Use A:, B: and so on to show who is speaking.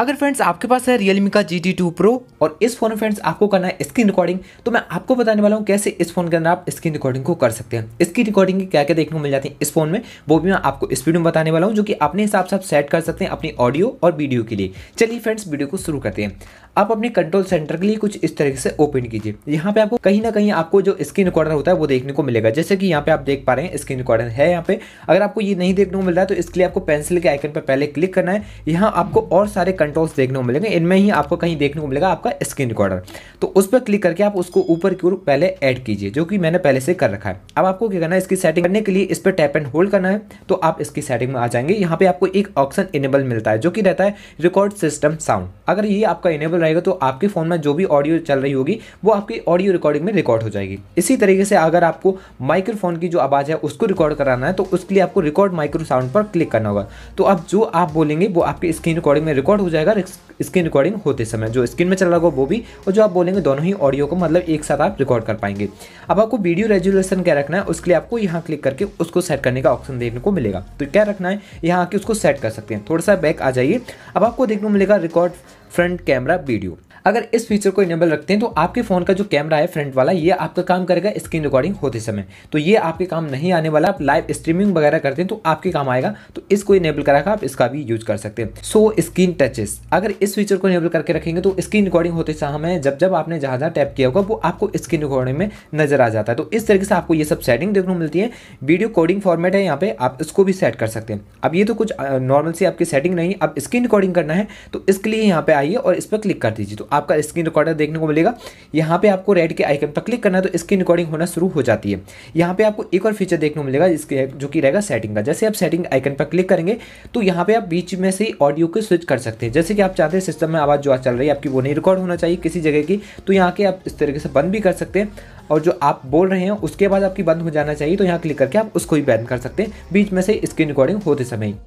A: अगर फ्रेंड्स आपके पास है रियलमी का GT2 Pro और इस फोन में फ्रेंड्स आपको करना है स्क्रीन रिकॉर्डिंग तो मैं आपको बताने वाला हूँ कैसे इस फोन के अंदर आप स्क्रीन रिकॉर्डिंग को कर सकते हैं स्क्रीन रिकॉर्डिंग की क्या क्या देखने को मिल जाती है इस फोन में वो भी मैं आपको स्पीड में बताने वाला हूँ जो कि अपने हिसाब से आप सेट कर सकते हैं अपनी ऑडियो और वीडियो के लिए चलिए फ्रेंड्स वीडियो को शुरू करते हैं आप अपने कंट्रोल सेंटर के लिए कुछ इस तरीके से ओपन कीजिए यहाँ पे आपको कहीं ना कहीं आपको जो स्क्रीन रिकॉर्डर होता है वो देखने को मिलेगा जैसे कि यहाँ पे आप देख पा रहे हैं स्क्रीन रिकॉर्डर है यहाँ पे अगर आपको ये नहीं देखने को मिल रहा है तो इसके लिए आपको पेंसिल के आइकन पर पहले क्लिक करना है यहाँ आपको और सारे कंट्रोल्स देखने को मिलेंगे इनमें ही आपको कहीं देखने को मिलेगा आपका स्क्रीन रिकॉर्डर तो उस पर क्लिक करके आप उसको ऊपर की ओर पहले ऐड कीजिए जो कि मैंने पहले से कर रखा है अब आपको क्या करना है इसकी सेटिंग करने के लिए इस पर टैप एंड होल्ड करना है तो आप इसकी सेटिंग में आ जाएंगे यहाँ पे आपको एक ऑप्शन इनेबल मिलता है जो कि रहता है रिकॉर्ड सिस्टम साउंड अगर ये आपका इनेबल रहेगा तो आपके फ़ोन में जो भी ऑडियो चल रही होगी वो आपकी ऑडियो रिकॉर्डिंग में रिकॉर्ड हो जाएगी इसी तरीके से अगर आपको माइक्रोफोन की जो आवाज़ है उसको रिकॉर्ड कराना है तो उसके लिए आपको रिकॉर्ड माइक्रो साउंड पर क्लिक करना होगा तो अब जो आप बोलेंगे वो आपकी स्क्रीन रिकॉर्डिंग में रिकॉर्ड हो जाएगा जाएगा स्क्रीन रिकॉर्डिंग होते समय जो स्क्रीन में चल रहा होगा वो भी और जो आप बोलेंगे दोनों ही ऑडियो को मतलब एक साथ आप रिकॉर्ड कर पाएंगे अब आपको वीडियो रेजुलेशन क्या रखना है उसके लिए आपको यहाँ क्लिक करके उसको सेट करने का ऑप्शन देखने को मिलेगा तो क्या रखना है यहाँ आके उसको सेट कर सकते हैं थोड़ा सा बैक आ जाइए अब आपको देखने को मिलेगा रिकॉर्ड फ्रंट कैमरा वीडियो अगर इस फीचर को इनेबल रखते हैं तो आपके फ़ोन का जो कैमरा है फ्रंट वाला ये आपका काम करेगा स्क्रीन रिकॉर्डिंग होते समय तो ये आपके काम नहीं आने वाला आप लाइव स्ट्रीमिंग वगैरह करते हैं तो आपके काम आएगा तो इसको इनेबल करा आप इसका भी यूज कर सकते हैं सो स्क्रीन टचेस अगर इस फीचर को इनेबल करके रखेंगे तो स्क्रीन रिकॉर्डिंग होते समय जब जब आपने जहां जहां टैप किया होगा वो आपको स्क्रीन रिकॉर्डिंग में नजर आ जाता है तो इस तरीके से आपको ये सब सेटिंग देखने को मिलती है वीडियो कोडिंग फॉर्मेट है यहाँ पे आप इसको भी सेट कर सकते हैं अब ये तो कुछ नॉर्मल सी आपकी सेटिंग नहीं अब स्क्रीन रिकॉर्डिंग करना है तो इसके लिए यहाँ पे आइए और इस पर क्लिक कर दीजिए तो आप आपका स्क्रीन रिकॉर्डर देखने को मिलेगा यहाँ पे आपको रेड के आइकन पर क्लिक करना है तो स्क्रीन रिकॉर्डिंग होना शुरू हो जाती है यहाँ पे आपको एक और फीचर देखने को मिलेगा जिसके जो कि रहेगा सेटिंग का जैसे आप सेटिंग आइकन पर क्लिक करेंगे तो यहाँ पे आप बीच में से ऑडियो को स्विच कर सकते हैं जैसे कि आप चाहते हैं सिस्टम में आवाज़ जो चल रही है आपकी वो नहीं रिकॉर्ड होना चाहिए किसी जगह की तो यहाँ के आप इस तरीके से बंद भी कर सकते हैं और जो आप बोल रहे हैं उसके बाद आपकी बंद हो जाना चाहिए तो यहाँ क्लिक करके आप उसको भी बैन कर सकते हैं बीच में से स्क्रीन रिकॉर्डिंग होते समय